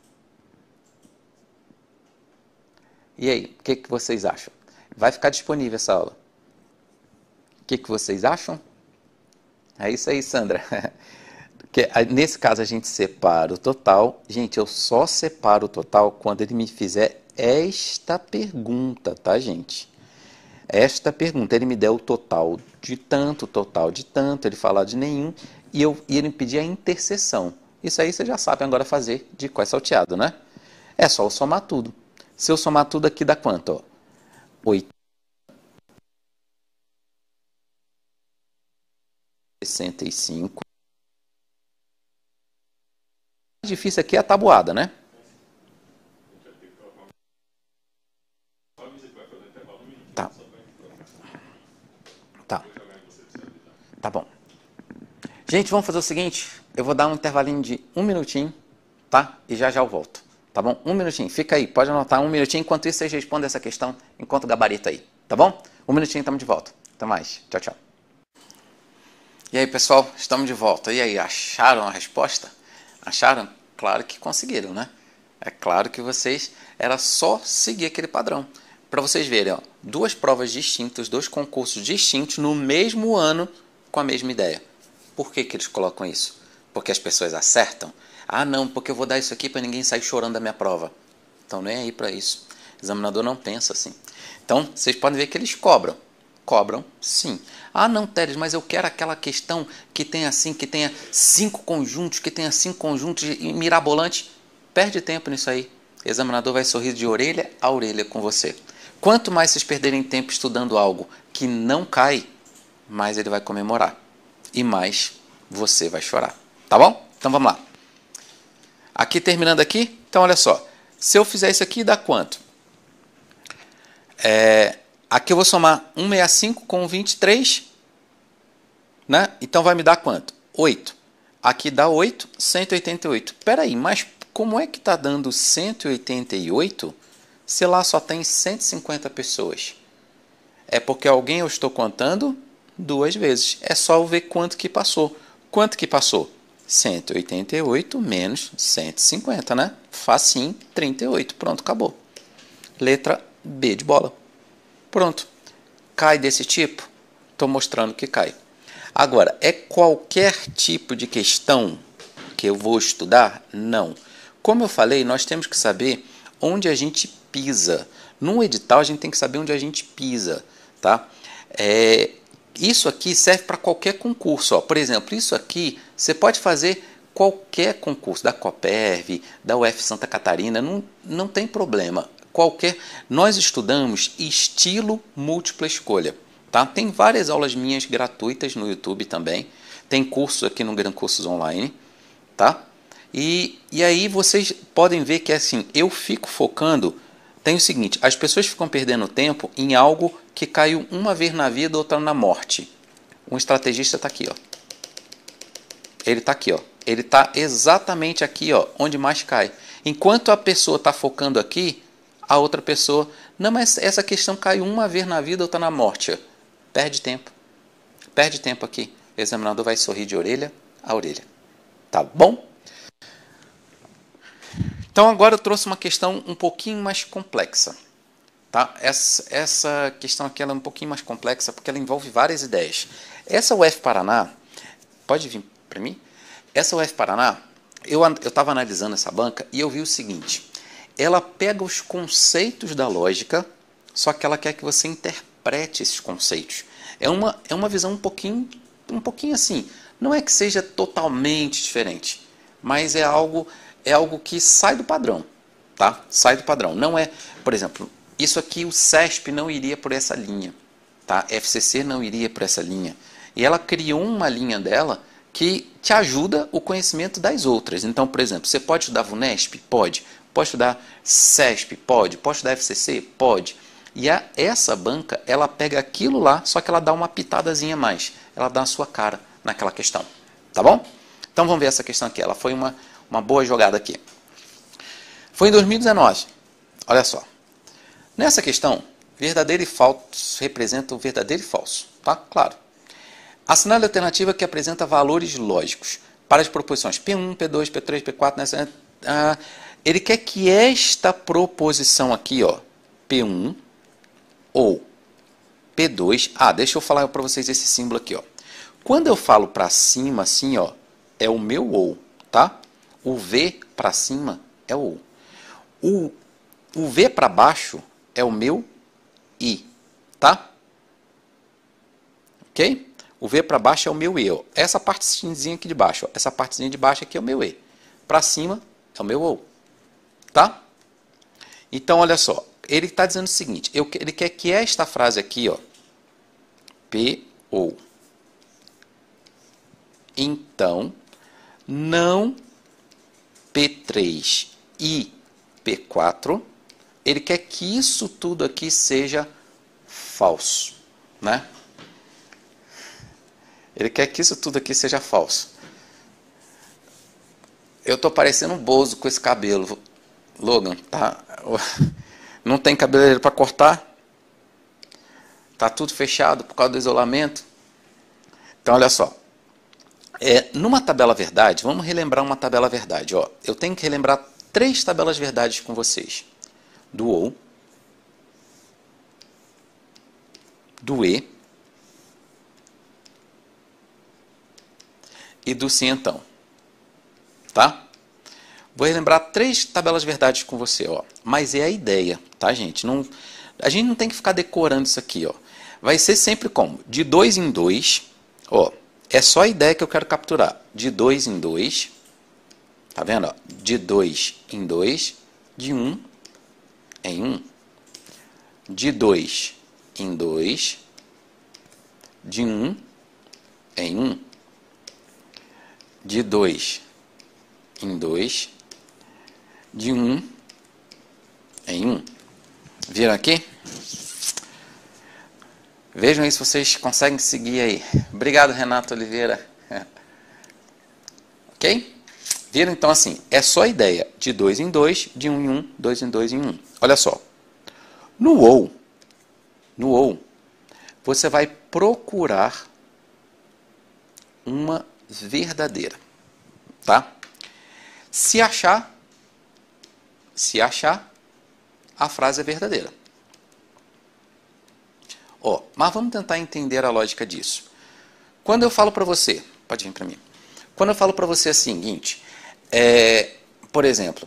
E aí, o que, que vocês acham? Vai ficar disponível essa aula. O que, que vocês acham? É isso aí, Sandra. nesse caso a gente separa o total. Gente, eu só separo o total quando ele me fizer esta pergunta, tá, gente? Esta pergunta, ele me deu o total de tanto, total de tanto, ele falar de nenhum, e, eu, e ele me pedir a interseção. Isso aí você já sabe agora fazer de qual é salteado, né? É só eu somar tudo. Se eu somar tudo aqui dá quanto? Ó? 65. O mais difícil aqui é a tabuada, né? Tá bom. Gente, vamos fazer o seguinte. Eu vou dar um intervalinho de um minutinho, tá? E já já eu volto. Tá bom? Um minutinho. Fica aí. Pode anotar um minutinho. Enquanto isso, vocês respondem essa questão enquanto gabarita aí. Tá bom? Um minutinho, estamos de volta. Até mais. Tchau, tchau. E aí, pessoal, estamos de volta. E aí, acharam a resposta? Acharam? Claro que conseguiram, né? É claro que vocês era só seguir aquele padrão. Para vocês verem, ó, duas provas distintas, dois concursos distintos no mesmo ano com a mesma ideia. Por que, que eles colocam isso? Porque as pessoas acertam? Ah, não, porque eu vou dar isso aqui para ninguém sair chorando da minha prova. Então nem é aí para isso. O examinador não pensa assim. Então, vocês podem ver que eles cobram. Cobram, sim. Ah, não, Teres, mas eu quero aquela questão que tenha assim, que tenha cinco conjuntos, que tenha cinco conjuntos mirabolantes. Perde tempo nisso aí. O examinador vai sorrir de orelha a orelha com você. Quanto mais vocês perderem tempo estudando algo que não cai, mais ele vai comemorar e mais você vai chorar. Tá bom? Então vamos lá. Aqui terminando aqui, então olha só. Se eu fizer isso aqui, dá quanto? É, aqui eu vou somar 165 com 23, né? Então vai me dar quanto? 8. Aqui dá 8, 188. Espera aí, mas como é que está dando 188 se lá só tem 150 pessoas? É porque alguém eu estou contando duas vezes. É só ver quanto que passou. Quanto que passou? 188 menos 150, né? Facinho, 38. Pronto, acabou. Letra B de bola. Pronto. Cai desse tipo? Estou mostrando que cai. Agora, é qualquer tipo de questão que eu vou estudar? Não. Como eu falei, nós temos que saber onde a gente pisa. Num edital, a gente tem que saber onde a gente pisa, tá? É, isso aqui serve para qualquer concurso. Ó. Por exemplo, isso aqui você pode fazer qualquer concurso, da Coperv, da UF Santa Catarina, não, não tem problema. Qualquer. Nós estudamos estilo múltipla escolha. Tá? Tem várias aulas minhas gratuitas no YouTube também. Tem cursos aqui no Gran Cursos Online. Tá? E, e aí vocês podem ver que assim, eu fico focando. Tem o seguinte: as pessoas ficam perdendo tempo em algo que caiu uma vez na vida, outra na morte. Um estrategista está aqui, ó. Ele está aqui, ó. Ele está exatamente aqui, ó, onde mais cai. Enquanto a pessoa está focando aqui, a outra pessoa, não, mas essa questão caiu uma vez na vida, outra na morte. Perde tempo. Perde tempo aqui. O examinador vai sorrir de orelha a orelha. Tá bom? Então agora eu trouxe uma questão um pouquinho mais complexa. Tá? Essa, essa questão aqui é um pouquinho mais complexa porque ela envolve várias ideias. Essa UF Paraná, pode vir para mim? Essa UF Paraná, eu estava analisando essa banca e eu vi o seguinte: ela pega os conceitos da lógica, só que ela quer que você interprete esses conceitos. É uma, é uma visão um pouquinho, um pouquinho assim. Não é que seja totalmente diferente, mas é algo, é algo que sai do padrão, tá? Sai do padrão. Não é, por exemplo, isso aqui o CESP não iria por essa linha, tá? FCC não iria por essa linha. E ela criou uma linha dela que te ajuda o conhecimento das outras. Então, por exemplo, você pode estudar VUNESP? Pode. Pode estudar CESP? Pode. Pode estudar FCC? Pode. E a, essa banca, ela pega aquilo lá, só que ela dá uma pitadazinha a mais. Ela dá a sua cara naquela questão. Tá bom? Então vamos ver essa questão aqui. Ela foi uma, uma boa jogada aqui. Foi em 2019. Olha só. Nessa questão, verdadeiro e falso representa o verdadeiro e falso, tá? Claro. Assinale a alternativa que apresenta valores lógicos para as proposições P1, P2, P3, P4, nessa, ah, ele quer que esta proposição aqui, ó, P1 ou P2, ah, deixa eu falar para vocês esse símbolo aqui, ó. Quando eu falo para cima assim, ó, é o meu ou, tá? O V para cima é o ou. O, o V para baixo é o meu I, tá? Ok? O V para baixo é o meu E. Essa partezinha aqui de baixo, ó. essa partezinha de baixo aqui é o meu E. Para cima é o meu O, tá? Então, olha só. Ele está dizendo o seguinte, eu, ele quer que esta frase aqui, ó, P ou. Então, não P3 e P4 ele quer que isso tudo aqui seja falso, né? Ele quer que isso tudo aqui seja falso. Eu tô parecendo um bozo com esse cabelo. Logan, tá? Não tem cabeleireiro para cortar? Tá tudo fechado por causa do isolamento? Então, olha só. É, numa tabela verdade, vamos relembrar uma tabela verdade. Ó, eu tenho que relembrar três tabelas verdades com vocês do OU, do E e do sim então. Tá? Vou relembrar três tabelas verdade com você, ó. Mas é a ideia, tá, gente? Não, a gente não tem que ficar decorando isso aqui, ó. Vai ser sempre como? De dois em dois, ó. É só a ideia que eu quero capturar. De dois em dois, tá vendo? Ó? De dois em dois, de um em 1, de 2 em 2, de 1 em 1, de 2 em 2, de 1 em 1. Viram aqui? Vejam se vocês conseguem seguir aí. Obrigado, Renato Oliveira. ok? Viram então assim, é só a ideia de 2 em 2, de 1 um em 1, um, 2 em 2 em 1. Um. Olha só. No OU, no OU, você vai procurar uma verdadeira, tá? Se achar, se achar, a frase é verdadeira. Ó, mas vamos tentar entender a lógica disso. Quando eu falo para você, pode vir para mim. Quando eu falo para você é o seguinte, é, por exemplo,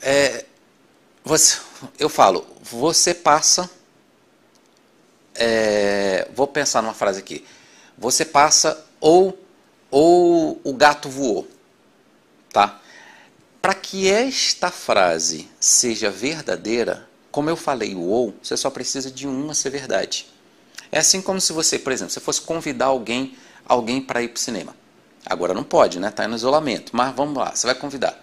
é, você, eu falo, você passa. É, vou pensar numa frase aqui. Você passa ou ou o gato voou, tá? Para que esta frase seja verdadeira, como eu falei o ou, você só precisa de uma ser verdade. É assim como se você, por exemplo, você fosse convidar alguém, alguém para ir para o cinema. Agora não pode, né? Tá no isolamento. Mas vamos lá, você vai convidar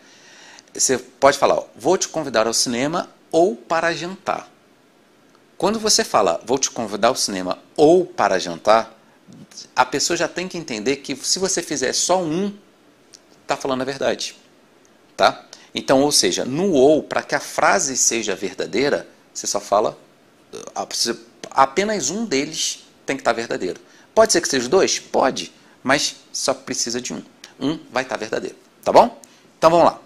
você pode falar, vou te convidar ao cinema ou para jantar. Quando você fala, vou te convidar ao cinema ou para jantar, a pessoa já tem que entender que se você fizer só um, está falando a verdade. Tá? Então, ou seja, no ou, para que a frase seja verdadeira, você só fala. Apenas um deles tem que estar tá verdadeiro. Pode ser que seja dois? Pode, mas só precisa de um. Um vai estar tá verdadeiro. Tá bom? Então vamos lá.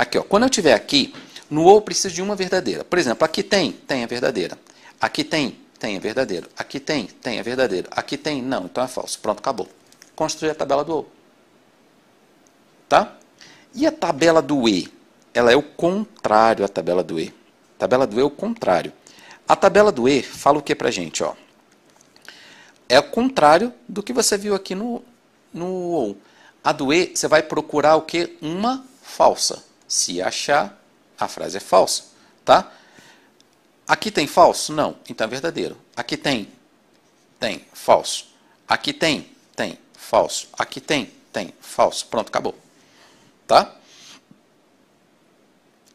Aqui, ó, quando eu tiver aqui, no ou preciso de uma verdadeira. Por exemplo, aqui tem, tem a verdadeira. Aqui tem, tem a verdadeira. Aqui tem, tem a verdadeira. Aqui tem, não, então é falso. Pronto, acabou. Construir a tabela do ou. Tá? E a tabela do E? Ela é o contrário à tabela do E. A tabela do E é o contrário. A tabela do E fala o que pra gente, ó? É o contrário do que você viu aqui no, no ou. A do E, você vai procurar o que? Uma falsa. Se achar, a frase é falsa, tá? Aqui tem falso? Não, então é verdadeiro. Aqui tem, tem, falso. Aqui tem, tem, falso. Aqui tem, tem, falso. Pronto, acabou. Tá?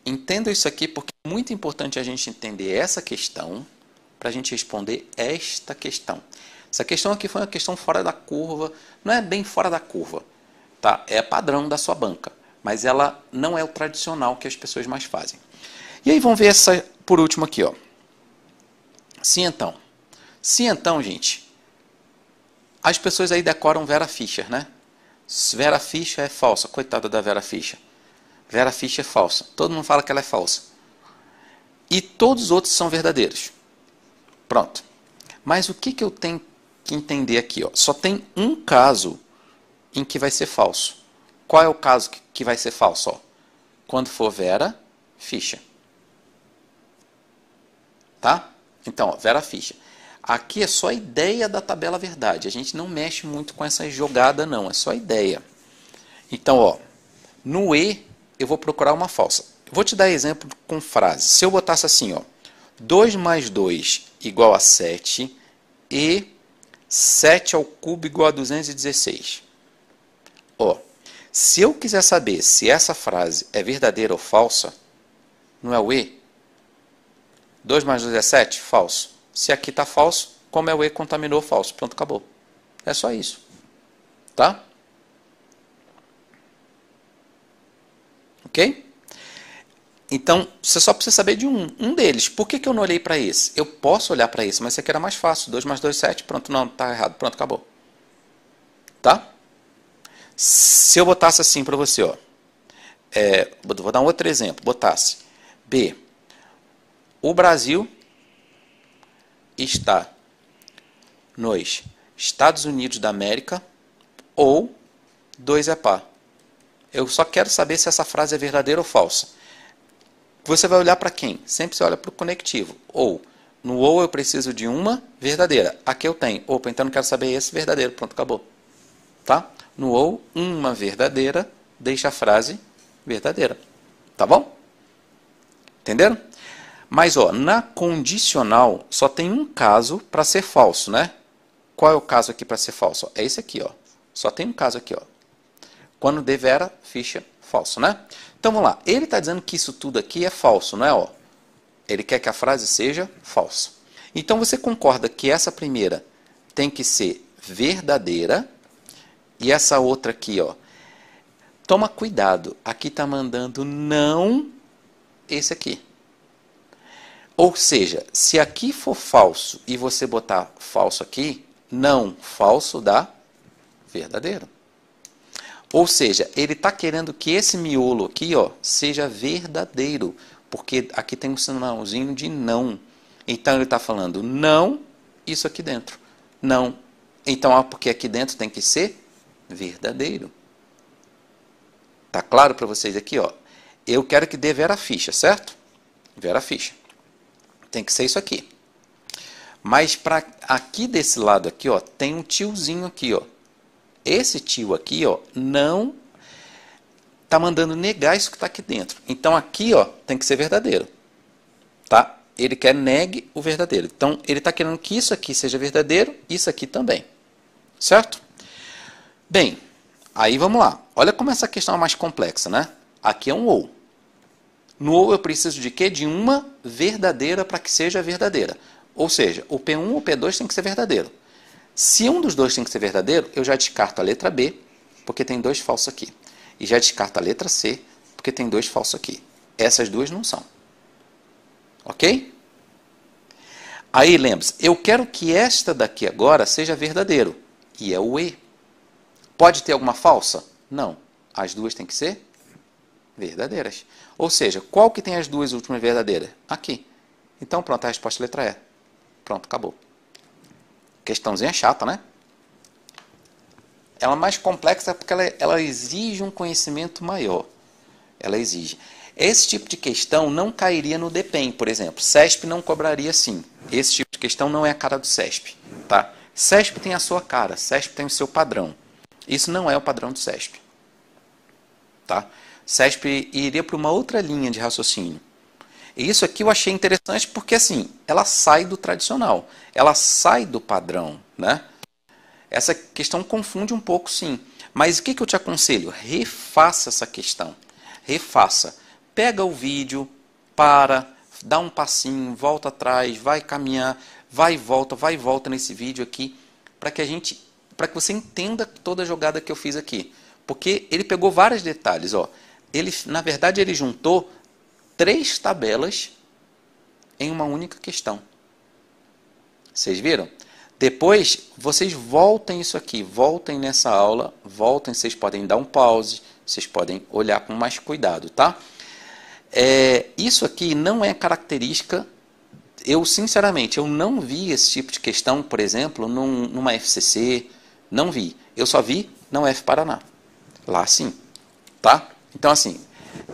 Entenda isso aqui porque é muito importante a gente entender essa questão para a gente responder esta questão. Essa questão aqui foi uma questão fora da curva, não é bem fora da curva, tá? É padrão da sua banca mas ela não é o tradicional que as pessoas mais fazem. E aí vamos ver essa por último aqui, ó. Se então. Se então, gente, as pessoas aí decoram Vera Fischer, né? Vera Fischer é falsa, coitada da Vera Fischer. Vera Fischer é falsa. Todo mundo fala que ela é falsa. E todos os outros são verdadeiros. Pronto. Mas o que, que eu tenho que entender aqui? Ó? Só tem um caso em que vai ser falso qual é o caso que, vai ser falso? Quando for Vera, ficha. Tá? Então, ó, Vera, ficha. Aqui é só a ideia da tabela verdade. A gente não mexe muito com essa jogada, não. É só a ideia. Então, ó, no E, eu vou procurar uma falsa. vou te dar exemplo com frase. Se eu botasse assim, ó, 2 mais 2 igual a 7 e 7 ao cubo igual a 216. Ó, se eu quiser saber se essa frase é verdadeira ou falsa, não é o E? 2 mais 2 é 7? Falso. Se aqui está falso, como é o E contaminou falso? Pronto, acabou. É só isso. Tá? Ok? Então, você só precisa saber de um, um deles. Por que, que eu não olhei para esse? Eu posso olhar para esse, mas esse aqui era mais fácil. 2 mais 2, 7. Pronto, não, está errado. Pronto, acabou. Tá? Se eu botasse assim para você, ó, é, vou dar um outro exemplo, botasse B, o Brasil está nos Estados Unidos da América ou dois é pá. Eu só quero saber se essa frase é verdadeira ou falsa. Você vai olhar para quem? Sempre você olha para o conectivo. Ou. No ou eu preciso de uma verdadeira. Aqui eu tenho. Opa, então não quero saber esse verdadeiro. Pronto, acabou. Tá? No ou uma verdadeira, deixa a frase verdadeira. Tá bom? Entenderam? Mas ó, na condicional só tem um caso para ser falso, né? Qual é o caso aqui para ser falso? É esse aqui, ó. Só tem um caso aqui, ó. Quando devera, ficha falso, né? Então vamos lá. Ele está dizendo que isso tudo aqui é falso, não é? Ó, ele quer que a frase seja falso. Então você concorda que essa primeira tem que ser verdadeira, e essa outra aqui, ó. Toma cuidado, aqui está mandando não esse aqui. Ou seja, se aqui for falso e você botar falso aqui, não falso dá verdadeiro. Ou seja, ele está querendo que esse miolo aqui ó, seja verdadeiro, porque aqui tem um sinalzinho de não. Então ele está falando não, isso aqui dentro. Não. Então, ó, ah, porque aqui dentro tem que ser verdadeiro. Tá claro para vocês aqui, ó. Eu quero que dê Vera Ficha, certo? Vera Ficha. Tem que ser isso aqui. Mas para aqui desse lado aqui, ó, tem um tiozinho aqui, ó. Esse tio aqui, ó, não tá mandando negar isso que está aqui dentro. Então aqui, ó, tem que ser verdadeiro. Tá? Ele quer negue o verdadeiro. Então ele está querendo que isso aqui seja verdadeiro, isso aqui também. Certo? Bem, aí vamos lá. Olha como essa questão é mais complexa, né? Aqui é um ou. No ou eu preciso de quê? De uma verdadeira para que seja verdadeira. Ou seja, o P1 ou o P2 tem que ser verdadeiro. Se um dos dois tem que ser verdadeiro, eu já descarto a letra B, porque tem dois falsos aqui. E já descarto a letra C, porque tem dois falsos aqui. Essas duas não são. Ok? Aí lembre-se, eu quero que esta daqui agora seja verdadeiro. E é o E. Pode ter alguma falsa? Não. As duas têm que ser verdadeiras. Ou seja, qual que tem as duas últimas verdadeiras? Aqui. Então, pronto, a resposta é letra E. Pronto, acabou. Questãozinha chata, né? Ela é mais complexa porque ela, ela exige um conhecimento maior. Ela exige. Esse tipo de questão não cairia no DEPEN, por exemplo. SESP não cobraria sim. Esse tipo de questão não é a cara do SESP. Tá? SESP tem a sua cara, SESP tem o seu padrão. Isso não é o padrão do CESP. Tá? CESP iria para uma outra linha de raciocínio. E isso aqui eu achei interessante porque assim, ela sai do tradicional, ela sai do padrão, né? Essa questão confunde um pouco, sim. Mas o que, que eu te aconselho? Refaça essa questão. Refaça. Pega o vídeo, para, dá um passinho, volta atrás, vai caminhar, vai e volta, vai e volta nesse vídeo aqui, para que a gente para que você entenda toda a jogada que eu fiz aqui. Porque ele pegou vários detalhes. Ó. Ele, na verdade, ele juntou três tabelas em uma única questão. Vocês viram? Depois, vocês voltem isso aqui, voltem nessa aula, voltem, vocês podem dar um pause, vocês podem olhar com mais cuidado, tá? É, isso aqui não é característica, eu sinceramente, eu não vi esse tipo de questão, por exemplo, num, numa FCC, não vi. Eu só vi não F Paraná. Lá sim. Tá? Então, assim,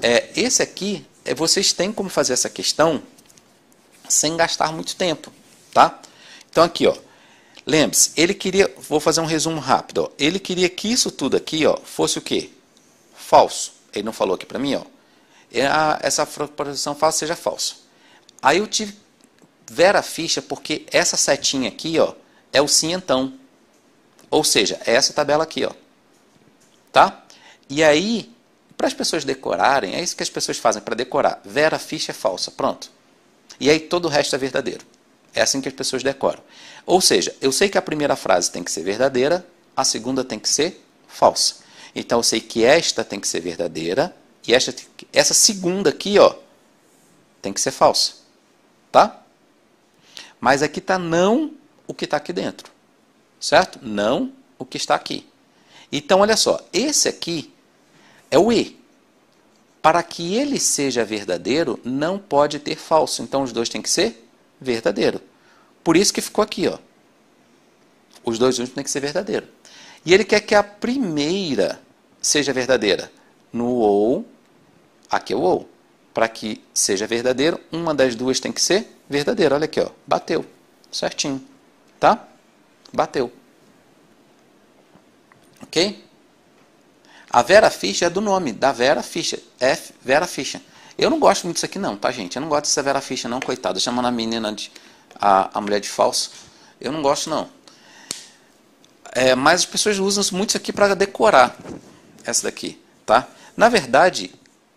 é, esse aqui, é, vocês têm como fazer essa questão sem gastar muito tempo. Tá? Então, aqui, ó. Lembre-se, ele queria. Vou fazer um resumo rápido. Ó. Ele queria que isso tudo aqui ó, fosse o quê? Falso. Ele não falou aqui para mim, ó. É, ah, essa proposição falsa seja falsa. Aí eu tive Vera a ficha porque essa setinha aqui ó, é o sim então. Ou seja, é essa tabela aqui, ó. Tá? E aí, para as pessoas decorarem, é isso que as pessoas fazem para decorar. Vera ficha é falsa, pronto. E aí todo o resto é verdadeiro. É assim que as pessoas decoram. Ou seja, eu sei que a primeira frase tem que ser verdadeira, a segunda tem que ser falsa. Então eu sei que esta tem que ser verdadeira e esta, essa segunda aqui, ó, tem que ser falsa. Tá? Mas aqui está não o que está aqui dentro certo? Não o que está aqui. Então, olha só, esse aqui é o E. Para que ele seja verdadeiro, não pode ter falso. Então, os dois têm que ser verdadeiro. Por isso que ficou aqui, ó. Os dois últimos têm que ser verdadeiro. E ele quer que a primeira seja verdadeira. No ou, aqui é o ou. Para que seja verdadeiro, uma das duas tem que ser verdadeira. Olha aqui, ó. Bateu. Certinho. Tá? Bateu. Ok? A Vera Fischer é do nome, da Vera Fischer. F, é Vera Fischer. Eu não gosto muito disso aqui não, tá gente? Eu não gosto dessa Vera Fischer não, coitada. Chamando a menina de... A, a mulher de falso. Eu não gosto não. É, mas as pessoas usam muito isso aqui para decorar. Essa daqui, tá? Na verdade,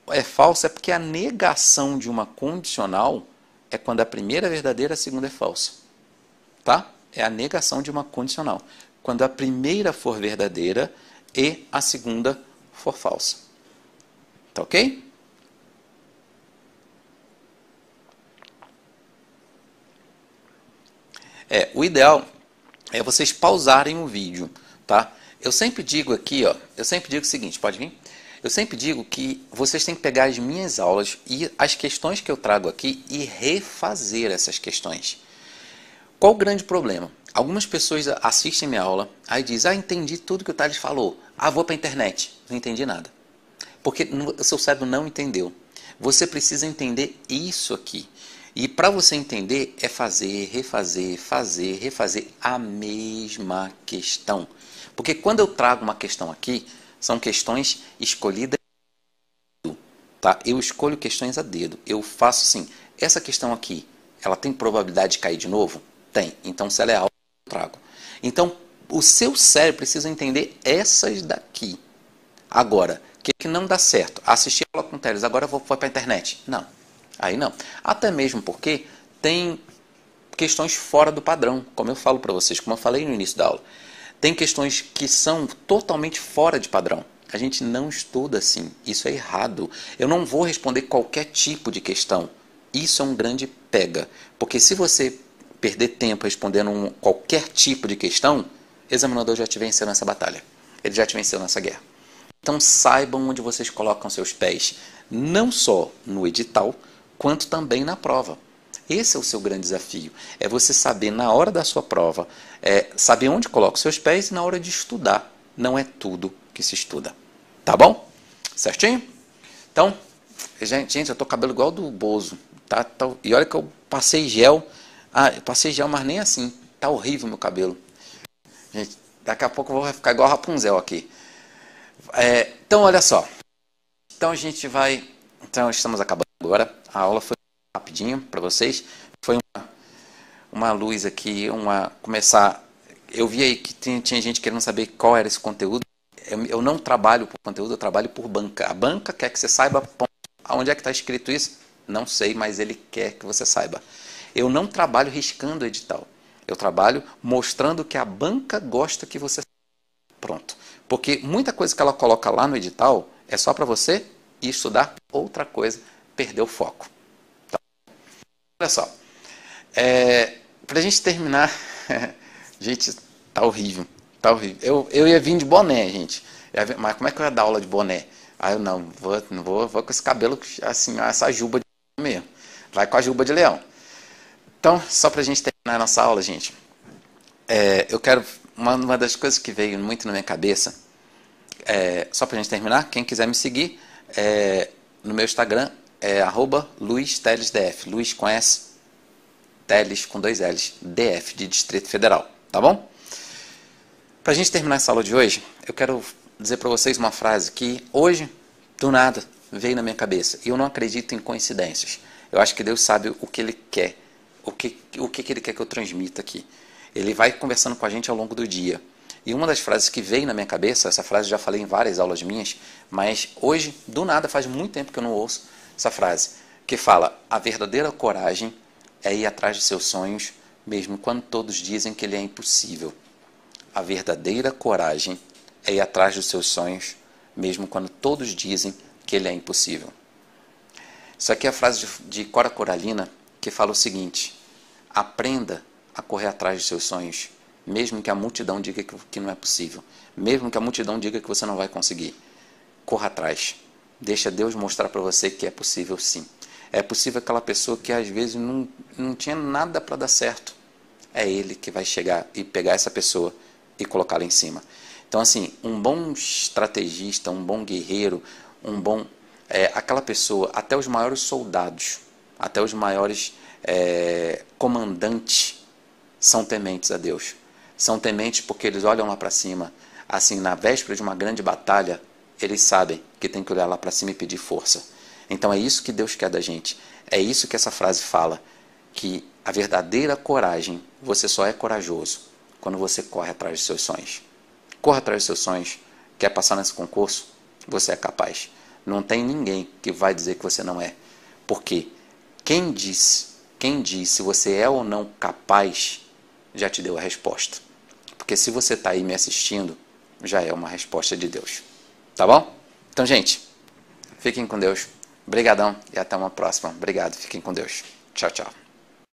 é falso, é porque a negação de uma condicional é quando a primeira é verdadeira, a segunda é falsa. Tá? é a negação de uma condicional. Quando a primeira for verdadeira e a segunda for falsa. Tá ok? É, o ideal é vocês pausarem o vídeo, tá? Eu sempre digo aqui, ó, eu sempre digo o seguinte, pode vir? Eu sempre digo que vocês têm que pegar as minhas aulas e as questões que eu trago aqui e refazer essas questões. Qual o grande problema? Algumas pessoas assistem minha aula, aí diz: "Ah, entendi tudo que o Thales falou. Ah, vou para a internet. Não entendi nada." Porque o seu cérebro não entendeu. Você precisa entender isso aqui. E para você entender é fazer, refazer, fazer, refazer a mesma questão. Porque quando eu trago uma questão aqui, são questões escolhidas tá? Eu escolho questões a dedo. Eu faço assim, essa questão aqui, ela tem probabilidade de cair de novo? Tem. Então, se ela é alta, eu trago. Então, o seu cérebro precisa entender essas daqui. Agora, o que, que não dá certo? Assistir aula com teles, agora eu vou, vou para a internet. Não. Aí não. Até mesmo porque tem questões fora do padrão, como eu falo para vocês, como eu falei no início da aula. Tem questões que são totalmente fora de padrão. A gente não estuda assim. Isso é errado. Eu não vou responder qualquer tipo de questão. Isso é um grande pega. Porque se você perder tempo respondendo um, qualquer tipo de questão, examinador já te venceu nessa batalha. Ele já te venceu nessa guerra. Então saibam onde vocês colocam seus pés, não só no edital, quanto também na prova. Esse é o seu grande desafio. É você saber na hora da sua prova, é saber onde coloca os seus pés e na hora de estudar. Não é tudo que se estuda. Tá bom? Certinho? Então, gente, gente eu tô com cabelo igual do Bozo. Tá, tá, e olha que eu passei gel ah, eu passei gel, mas nem assim. Tá horrível meu cabelo. Gente, daqui a pouco eu vou ficar igual Rapunzel aqui. É, então, olha só. Então a gente vai. Então estamos acabando agora. A aula foi rapidinho para vocês. Foi uma, uma luz aqui, uma começar. Eu vi aí que tinha, tinha gente querendo saber qual era esse conteúdo. Eu, eu, não trabalho por conteúdo, eu trabalho por banca. A banca quer que você saiba ponto. onde é que está escrito isso. Não sei, mas ele quer que você saiba. Eu não trabalho riscando o edital. Eu trabalho mostrando que a banca gosta que você. Pronto. Porque muita coisa que ela coloca lá no edital é só para você estudar outra coisa, perder o foco. Tá? Olha só. É, para a gente terminar. gente, tá horrível. Tá horrível. Eu, eu ia vir de boné, gente. Mas como é que eu ia dar aula de boné? ah, eu não, vou, não vou, vou com esse cabelo assim, essa juba de mesmo. Vai com a juba de leão. Então, só para a gente terminar a nossa aula, gente, é, eu quero. Uma, uma, das coisas que veio muito na minha cabeça, é, só para a gente terminar, quem quiser me seguir, é, no meu Instagram é luisteles.df. Luiz Luiz com S, Teles com dois L's, DF de Distrito Federal, tá bom? Para a gente terminar essa aula de hoje, eu quero dizer para vocês uma frase que hoje, do nada, veio na minha cabeça. E eu não acredito em coincidências. Eu acho que Deus sabe o que Ele quer o que, o que, que ele quer que eu transmita aqui. Ele vai conversando com a gente ao longo do dia. E uma das frases que veio na minha cabeça, essa frase eu já falei em várias aulas minhas, mas hoje, do nada, faz muito tempo que eu não ouço essa frase, que fala: a verdadeira coragem é ir atrás de seus sonhos, mesmo quando todos dizem que ele é impossível. A verdadeira coragem é ir atrás dos seus sonhos, mesmo quando todos dizem que ele é impossível. Isso aqui é a frase de Cora Coralina, que fala o seguinte: aprenda a correr atrás de seus sonhos, mesmo que a multidão diga que não é possível, mesmo que a multidão diga que você não vai conseguir. Corra atrás. Deixa Deus mostrar para você que é possível sim. É possível aquela pessoa que às vezes não, não tinha nada para dar certo. É Ele que vai chegar e pegar essa pessoa e colocá-la em cima. Então, assim, um bom estrategista, um bom guerreiro, um bom. É, aquela pessoa, até os maiores soldados, até os maiores é, comandantes são tementes a Deus. São tementes porque eles olham lá para cima. Assim, na véspera de uma grande batalha, eles sabem que tem que olhar lá para cima e pedir força. Então é isso que Deus quer da gente. É isso que essa frase fala, que a verdadeira coragem, você só é corajoso quando você corre atrás dos seus sonhos. Corra atrás dos seus sonhos, quer passar nesse concurso? Você é capaz. Não tem ninguém que vai dizer que você não é. Por quê? Quem diz, quem diz se você é ou não capaz, já te deu a resposta. Porque se você está aí me assistindo, já é uma resposta de Deus. Tá bom? Então, gente, fiquem com Deus. Obrigadão e até uma próxima. Obrigado. Fiquem com Deus. Tchau, tchau.